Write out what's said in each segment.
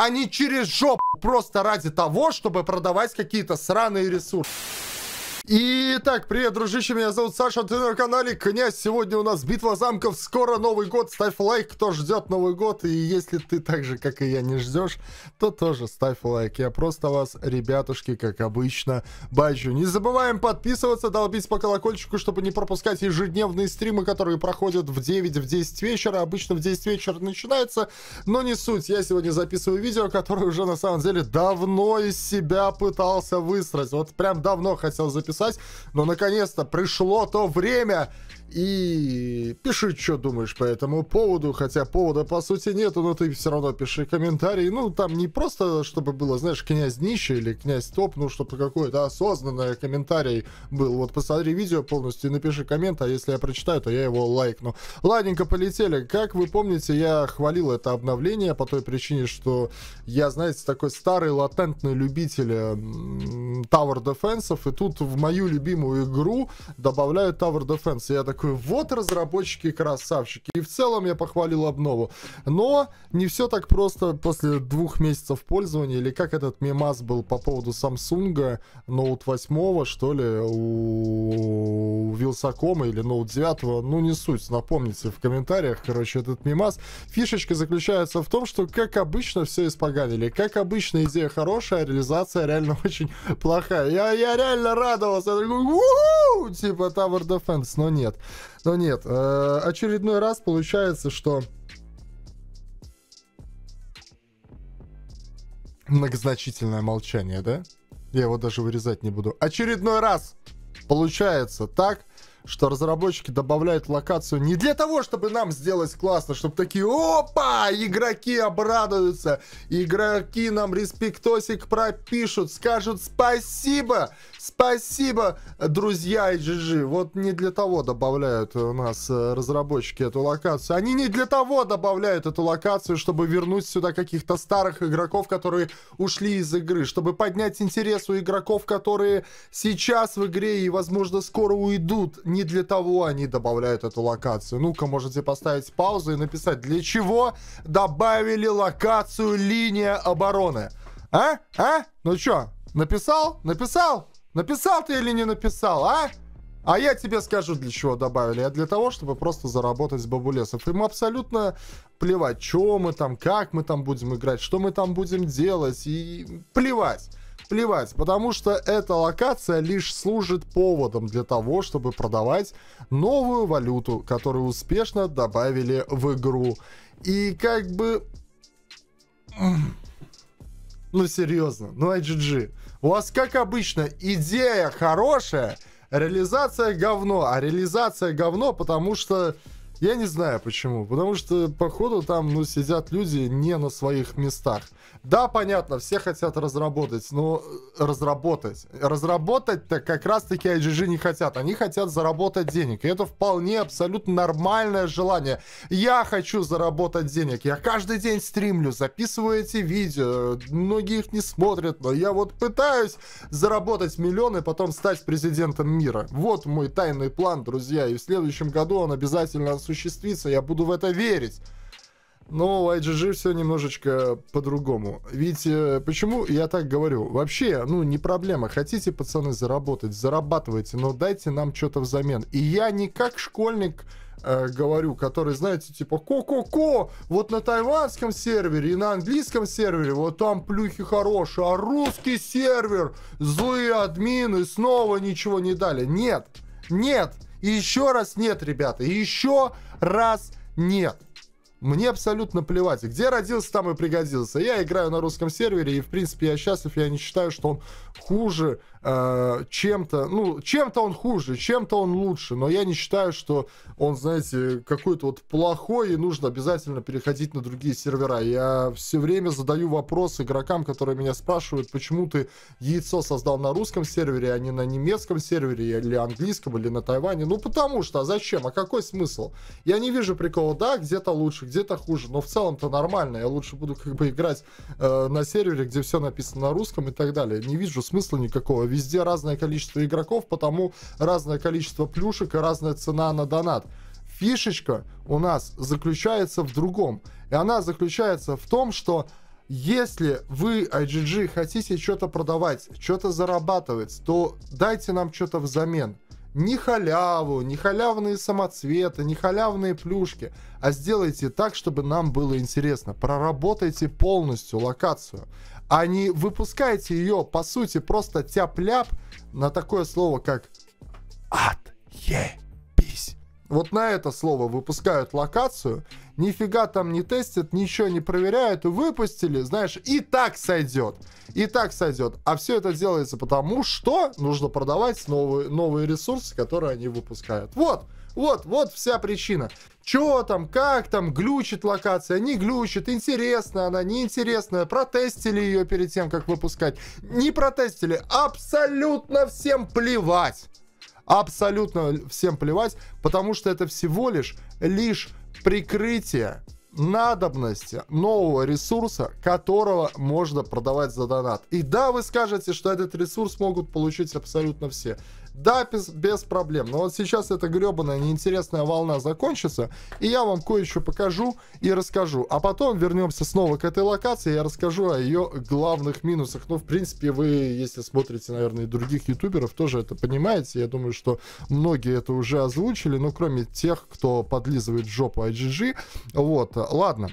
а не через жопу просто ради того, чтобы продавать какие-то сраные ресурсы. Итак, привет, дружище, меня зовут Саша, ты на канале Князь. Сегодня у нас битва замков, скоро Новый год. Ставь лайк, кто ждет Новый год. И если ты так же, как и я, не ждешь, то тоже ставь лайк. Я просто вас, ребятушки, как обычно, бачу. Не забываем подписываться, долбить по колокольчику, чтобы не пропускать ежедневные стримы, которые проходят в 9, в 10 вечера. Обычно в 10 вечера начинается, но не суть. Я сегодня записываю видео, которое уже на самом деле давно из себя пытался выстроить. Вот прям давно хотел записать писать. Но наконец-то пришло то время, и пиши, что думаешь по этому поводу, хотя повода по сути нету, но ты все равно пиши комментарий, Ну, там не просто, чтобы было, знаешь, князь днище или князь топ, ну, чтобы какой-то осознанный комментарий был. Вот посмотри видео полностью и напиши коммент, а если я прочитаю, то я его лайкну. Ладненько, полетели. Как вы помните, я хвалил это обновление по той причине, что я, знаете, такой старый латентный любитель эм, Tower Defense, и тут в мою любимую игру добавляют Tower Defense. Я так такой, вот разработчики красавчики. И в целом я похвалил обнову. Но не все так просто после двух месяцев пользования, или как этот мемас был по поводу Samsung Note 8, что ли, у Вилсакома или Note 9, ну не суть, напомните в комментариях, короче, этот мемас. Фишечка заключается в том, что, как обычно, все испоганили. Как обычно, идея хорошая, а реализация реально очень плохая. Я, я реально радовался, я такой, «Угу!» вау, ну, типа Tower Defense, но нет. Но нет, э, очередной раз получается, что многозначительное молчание, да? Я его даже вырезать не буду. Очередной раз получается так, что разработчики добавляют локацию не для того, чтобы нам сделать классно, чтобы такие, опа, игроки обрадуются, игроки нам респектосик пропишут, скажут спасибо, спасибо, друзья и GG. Вот не для того добавляют у нас э, разработчики эту локацию. Они не для того добавляют эту локацию, чтобы вернуть сюда каких-то старых игроков, которые ушли из игры, чтобы поднять интерес у игроков, которые сейчас в игре и, возможно, скоро уйдут не для того они добавляют эту локацию. Ну-ка, можете поставить паузу и написать, для чего добавили локацию линия обороны. А? А? Ну чё, написал? Написал? Написал ты или не написал, а? А я тебе скажу, для чего добавили. А для того, чтобы просто заработать с бабулесов. Им абсолютно плевать, что мы там, как мы там будем играть, что мы там будем делать. И плевать плевать, потому что эта локация лишь служит поводом для того, чтобы продавать новую валюту, которую успешно добавили в игру. И как бы... Ну серьезно, ну IGG. У вас, как обычно, идея хорошая, реализация говно. А реализация говно, потому что я не знаю почему. Потому что, походу, там, ну, сидят люди не на своих местах. Да, понятно, все хотят разработать, но э, разработать. Разработать-то как раз-таки IGG не хотят. Они хотят заработать денег. И это вполне абсолютно нормальное желание. Я хочу заработать денег. Я каждый день стримлю, записываю эти видео. Многие их не смотрят, но я вот пытаюсь заработать миллионы, потом стать президентом мира. Вот мой тайный план, друзья. И в следующем году он обязательно осуществиться, я буду в это верить. Но у IGG все немножечко по-другому. Видите, э, почему я так говорю? Вообще, ну, не проблема. Хотите, пацаны, заработать, зарабатывайте, но дайте нам что-то взамен. И я не как школьник э, говорю, который, знаете, типа, ко-ко-ко, вот на тайванском сервере и на английском сервере, вот там плюхи хорошие, а русский сервер, злые админы снова ничего не дали. Нет, нет, и еще раз нет, ребята, еще раз нет. Мне абсолютно плевать. Где родился, там и пригодился. Я играю на русском сервере, и, в принципе, я счастлив. Я не считаю, что он хуже Э, чем-то, ну, чем-то он хуже, чем-то он лучше, но я не считаю, что он, знаете, какой-то вот плохой и нужно обязательно переходить на другие сервера. Я все время задаю вопрос игрокам, которые меня спрашивают, почему ты яйцо создал на русском сервере, а не на немецком сервере или английском, или на Тайване. Ну, потому что, а зачем, а какой смысл? Я не вижу прикола, да, где-то лучше, где-то хуже, но в целом-то нормально, я лучше буду как бы играть э, на сервере, где все написано на русском и так далее. Не вижу смысла никакого Везде разное количество игроков, потому разное количество плюшек и разная цена на донат. Фишечка у нас заключается в другом. И она заключается в том, что если вы, IGG, хотите что-то продавать, что-то зарабатывать, то дайте нам что-то взамен не халяву, не халявные самоцветы, не халявные плюшки, а сделайте так, чтобы нам было интересно. Проработайте полностью локацию а не выпускайте ее, по сути, просто тяп-ляп на такое слово, как «отъебись». Вот на это слово выпускают локацию – нифига там не тестят, ничего не проверяют, и выпустили, знаешь, и так сойдет. И так сойдет. А все это делается потому, что нужно продавать новые, новые ресурсы, которые они выпускают. Вот, вот, вот вся причина. Чё там, как там, глючит локация, не глючит, интересная она, неинтересная, протестили ее перед тем, как выпускать, не протестили, абсолютно всем плевать абсолютно всем плевать, потому что это всего лишь лишь прикрытие надобности нового ресурса, которого можно продавать за донат. И да, вы скажете, что этот ресурс могут получить абсолютно все. Да, без, без проблем. Но вот сейчас эта гребаная неинтересная волна закончится, и я вам кое-что покажу и расскажу. А потом вернемся снова к этой локации, и я расскажу о ее главных минусах. Ну, в принципе, вы, если смотрите, наверное, и других ютуберов, тоже это понимаете. Я думаю, что многие это уже озвучили, ну, кроме тех, кто подлизывает жопу IGG. Вот, Ладно.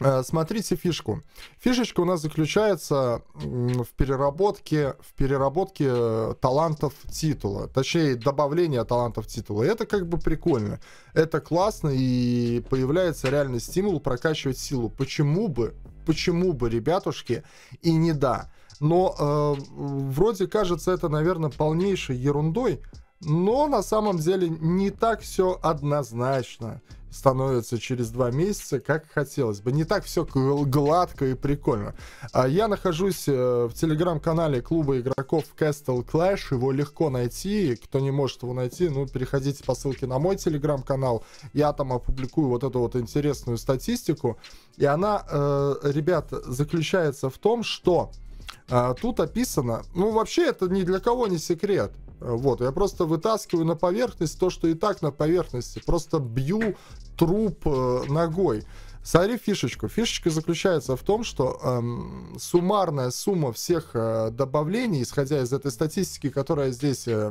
Э, смотрите фишку. Фишечка у нас заключается в переработке, в переработке э, талантов титула. Точнее, добавление талантов титула. И это как бы прикольно. Это классно и появляется реальный стимул прокачивать силу. Почему бы, почему бы, ребятушки, и не да. Но э, вроде кажется это, наверное, полнейшей ерундой, но на самом деле не так все однозначно становится через два месяца, как хотелось бы. Не так все гладко и прикольно. А я нахожусь э, в телеграм-канале клуба игроков Castle Clash. Его легко найти. Кто не может его найти, ну, переходите по ссылке на мой телеграм-канал. Я там опубликую вот эту вот интересную статистику. И она, э, ребят, заключается в том, что э, тут описано... Ну, вообще, это ни для кого не секрет. Вот, я просто вытаскиваю на поверхность то, что и так на поверхности. Просто бью труп э, ногой. Смотри фишечку. Фишечка заключается в том, что эм, суммарная сумма всех э, добавлений, исходя из этой статистики, которая здесь э,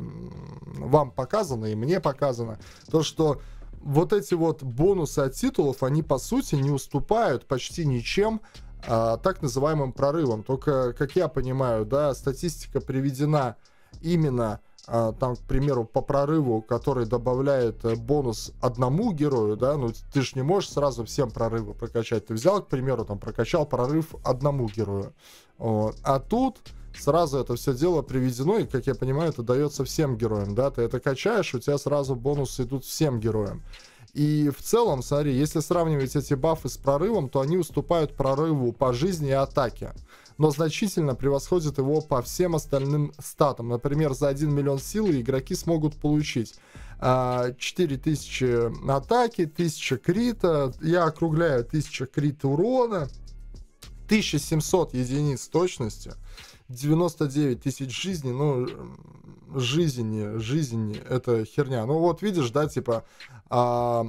вам показана и мне показана, то, что вот эти вот бонусы от титулов, они по сути не уступают почти ничем э, так называемым прорывам. Только, как я понимаю, да, статистика приведена именно а, там, к примеру, по прорыву, который добавляет э, бонус одному герою, да, ну ты же не можешь сразу всем прорывы прокачать. Ты взял, к примеру, там прокачал прорыв одному герою. Вот. А тут сразу это все дело приведено, и, как я понимаю, это дается всем героям, да, ты это качаешь, у тебя сразу бонусы идут всем героям. И в целом, смотри, если сравнивать эти бафы с прорывом, то они уступают прорыву по жизни и атаке но значительно превосходит его по всем остальным статам. Например, за 1 миллион силы игроки смогут получить 4000 а, атаки, 1000 крита, я округляю 1000 крит урона, 1700 единиц точности, 99 тысяч жизней, ну, жизни, жизни, это херня. Ну, вот видишь, да, типа, а,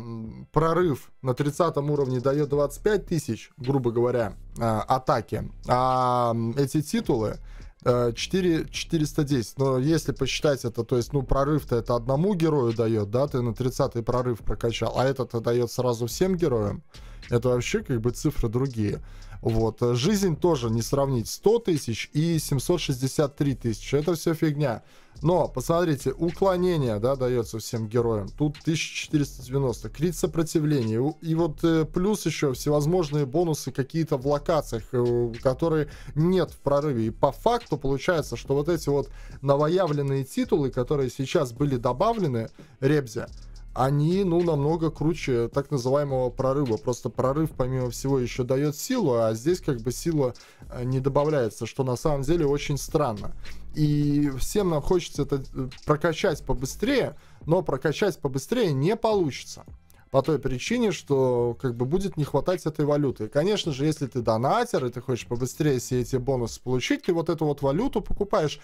прорыв на 30 уровне дает 25 тысяч, грубо говоря, а, атаки. А эти титулы, 4, э, 410. Но если посчитать это, то есть, ну, прорыв-то это одному герою дает, да, ты на 30-й прорыв прокачал, а этот дает сразу всем героям. Это вообще как бы цифры другие. Вот. Э, жизнь тоже не сравнить 100 тысяч и 763 тысячи. Это все фигня. Но, посмотрите, уклонение, да, дается всем героям. Тут 1490. Крит сопротивления. И вот э, плюс еще всевозможные бонусы какие-то в локациях, э, которые нет в прорыве. И по факту получается, что вот эти вот новоявленные титулы, которые сейчас были добавлены, Ребзя, они, ну, намного круче так называемого прорыва. Просто прорыв, помимо всего, еще дает силу, а здесь как бы сила э, не добавляется, что на самом деле очень странно. И всем нам хочется это э, прокачать побыстрее, но прокачать побыстрее не получится по той причине, что как бы будет не хватать этой валюты. И, конечно же, если ты донатер, и ты хочешь побыстрее все эти бонусы получить, ты вот эту вот валюту покупаешь.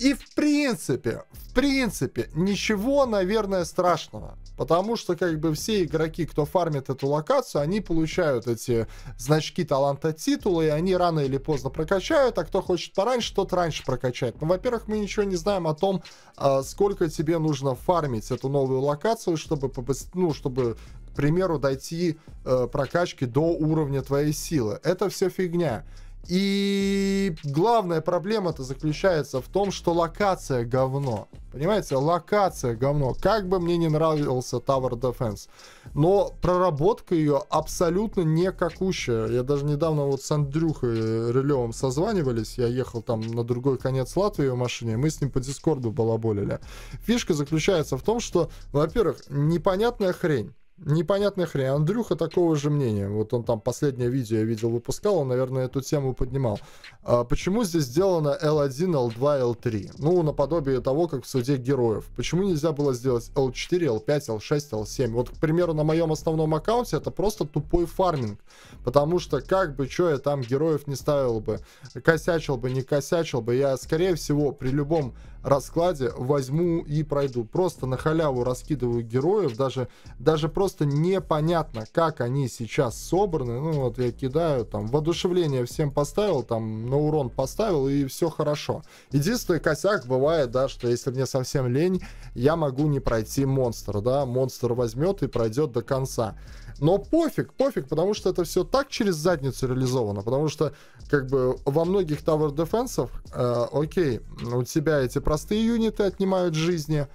И в принципе, в принципе, ничего, наверное, страшного. Потому что как бы все игроки, кто фармит эту локацию, они получают эти значки таланта титула, и они рано или поздно прокачают, а кто хочет пораньше, тот раньше прокачает. Ну, во-первых, мы ничего не знаем о том, а, сколько тебе нужно фармить эту новую локацию, чтобы, ну, чтобы примеру, дойти э, прокачки до уровня твоей силы. Это все фигня. И главная проблема-то заключается в том, что локация говно. Понимаете, локация говно. Как бы мне не нравился Tower Defense. Но проработка ее абсолютно не какущая. Я даже недавно вот с Андрюхой Рылевым созванивались. Я ехал там на другой конец Латвии в машине. Мы с ним по Дискорду балаболили. Фишка заключается в том, что, во-первых, непонятная хрень Непонятная хрень. Андрюха такого же мнения. Вот он там последнее видео, я видел, выпускал, он, наверное, эту тему поднимал. А почему здесь сделано L1, L2, L3? Ну, наподобие того, как в суде героев. Почему нельзя было сделать L4, L5, L6, L7? Вот, к примеру, на моем основном аккаунте это просто тупой фарминг. Потому что, как бы, что я там героев не ставил бы, косячил бы, не косячил бы, я, скорее всего, при любом раскладе возьму и пройду. Просто на халяву раскидываю героев, даже, даже просто непонятно, как они сейчас собраны. Ну вот я кидаю, там, воодушевление всем поставил, там, на урон поставил, и все хорошо. Единственный косяк бывает, да, что если мне совсем лень, я могу не пройти монстра, да, монстр возьмет и пройдет до конца. Но пофиг, пофиг, потому что это все так через задницу реализовано, потому что как бы во многих Tower Defense, э, окей, у тебя эти простые юниты отнимают жизни,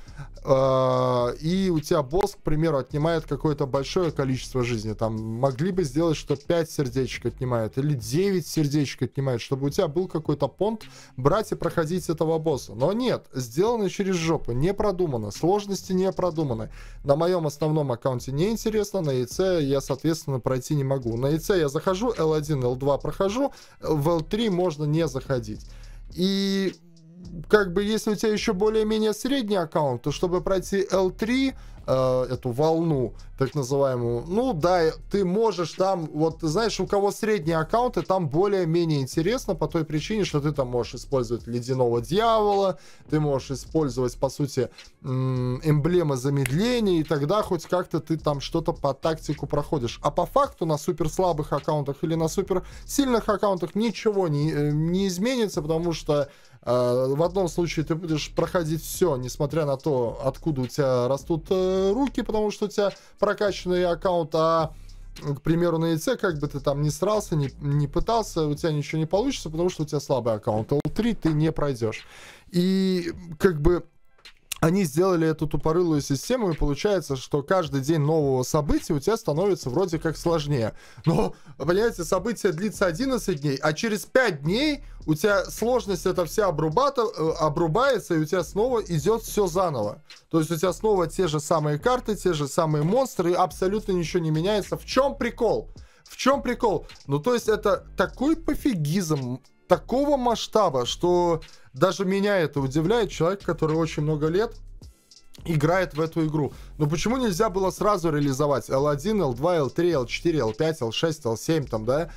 Э, и у тебя босс, к примеру, отнимает какое-то большое количество жизни. Там могли бы сделать, что 5 сердечек отнимает или 9 сердечек отнимает, чтобы у тебя был какой-то понт брать и проходить этого босса. Но нет, сделано через жопу, не продумано, сложности не продуманы. На моем основном аккаунте неинтересно, на яйце я, соответственно, пройти не могу. На яйце я захожу, L1, L2 прохожу, в L3 можно не заходить. И как бы, если у тебя еще более-менее средний аккаунт, то чтобы пройти L3, э, эту волну, так называемую, ну да, ты можешь там, вот знаешь, у кого средние аккаунты, там более-менее интересно по той причине, что ты там можешь использовать ледяного дьявола, ты можешь использовать, по сути, эмблемы замедления, и тогда хоть как-то ты там что-то по тактику проходишь. А по факту на супер слабых аккаунтах или на супер сильных аккаунтах ничего не, э, не изменится, потому что а, в одном случае ты будешь проходить все, несмотря на то, откуда у тебя растут э, руки, потому что у тебя прокачанный аккаунт, а к примеру, на яйце, как бы ты там не срался, не, не пытался, у тебя ничего не получится, потому что у тебя слабый аккаунт. L3 ты не пройдешь. И как бы они сделали эту тупорылую систему, и получается, что каждый день нового события у тебя становится вроде как сложнее. Но, понимаете, событие длится 11 дней, а через 5 дней у тебя сложность эта вся обрубата, э, обрубается, и у тебя снова идет все заново. То есть у тебя снова те же самые карты, те же самые монстры, и абсолютно ничего не меняется. В чем прикол? В чем прикол? Ну, то есть это такой пофигизм такого масштаба, что даже меня это удивляет, человек, который очень много лет играет в эту игру. Но почему нельзя было сразу реализовать L1, L2, L3, L4, L5, L6, L7 там, да?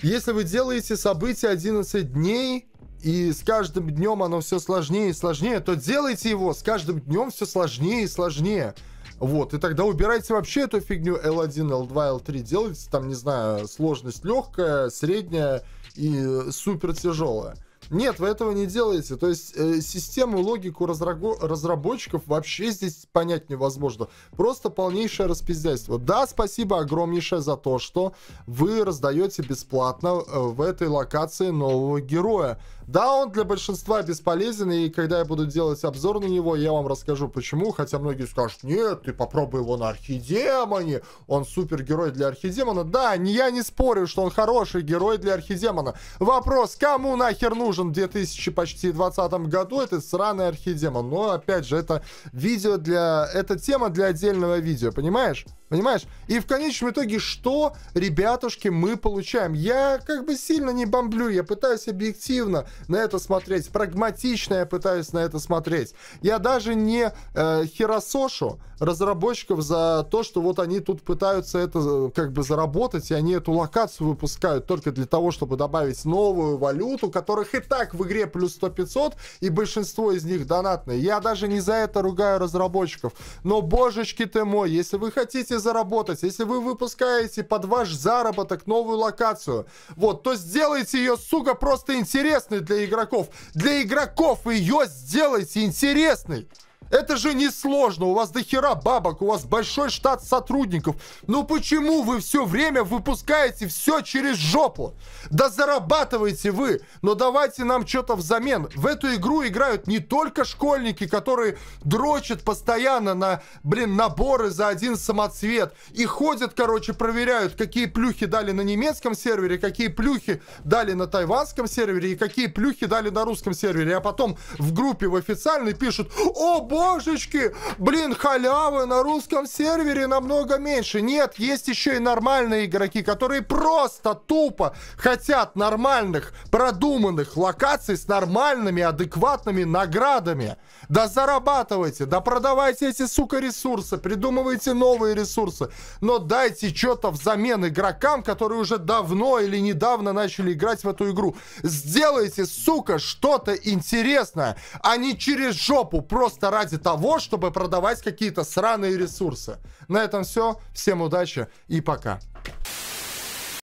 Если вы делаете события 11 дней, и с каждым днем оно все сложнее и сложнее, то делайте его с каждым днем все сложнее и сложнее. Вот, и тогда убирайте вообще эту фигню L1, L2, L3, делайте там, не знаю, сложность легкая, средняя и э, супер тяжелая. Нет, вы этого не делаете. То есть э, систему, логику разработчиков вообще здесь понять невозможно. Просто полнейшее распиздяйство. Да, спасибо огромнейшее за то, что вы раздаете бесплатно э, в этой локации нового героя. Да, он для большинства бесполезен, и когда я буду делать обзор на него, я вам расскажу почему, хотя многие скажут, нет, ты попробуй его на Архидемоне, он супергерой для Архидемона. Да, не я не спорю, что он хороший герой для Архидемона. Вопрос, кому нахер нужен в 2020 году этот сраный Архидемон? Но, опять же, это видео для... это тема для отдельного видео, понимаешь? Понимаешь? И в конечном итоге, что, ребятушки, мы получаем? Я как бы сильно не бомблю, я пытаюсь объективно на это смотреть, прагматично я пытаюсь на это смотреть. Я даже не э, херосошу разработчиков за то, что вот они тут пытаются это э, как бы заработать, и они эту локацию выпускают только для того, чтобы добавить новую валюту, которых и так в игре плюс 100-500, и большинство из них донатные. Я даже не за это ругаю разработчиков. Но, божечки ты мой, если вы хотите можете заработать, если вы выпускаете под ваш заработок новую локацию, вот, то сделайте ее, сука, просто интересной для игроков. Для игроков ее сделайте интересной. Это же несложно, у вас дохера бабок, у вас большой штат сотрудников. Ну почему вы все время выпускаете все через жопу? Да зарабатываете вы, но давайте нам что-то взамен. В эту игру играют не только школьники, которые дрочат постоянно на, блин, наборы за один самоцвет. И ходят, короче, проверяют, какие плюхи дали на немецком сервере, какие плюхи дали на тайванском сервере и какие плюхи дали на русском сервере. А потом в группе в официальной пишут, о боже, божечки, блин, халявы на русском сервере намного меньше. Нет, есть еще и нормальные игроки, которые просто тупо хотят нормальных, продуманных локаций с нормальными, адекватными наградами. Да зарабатывайте, да продавайте эти, сука, ресурсы, придумывайте новые ресурсы. Но дайте что-то взамен игрокам, которые уже давно или недавно начали играть в эту игру. Сделайте, сука, что-то интересное, а не через жопу просто ради ради того, чтобы продавать какие-то сраные ресурсы. На этом все. Всем удачи и пока.